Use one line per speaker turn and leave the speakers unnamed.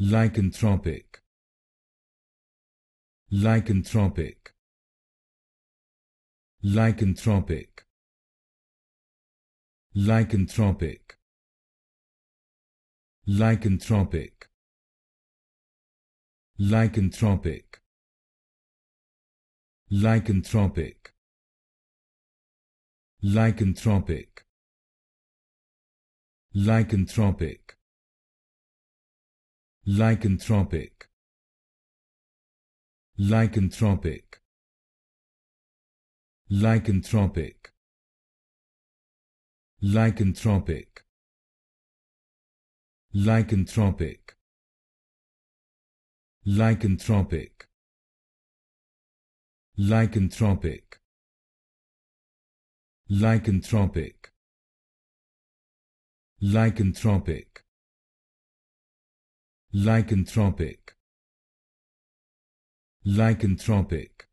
lycanthropic lycanthropic lycanthropic lycanthropic lycanthropic lycanthropic lycanthropic lycanthropic lycanthropic lycanthropic lycanthropic lycanthropic lycanthropic lycanthropic lycanthropic lycanthropic lycanthropic lycanthropic lycanthropic lycanthropic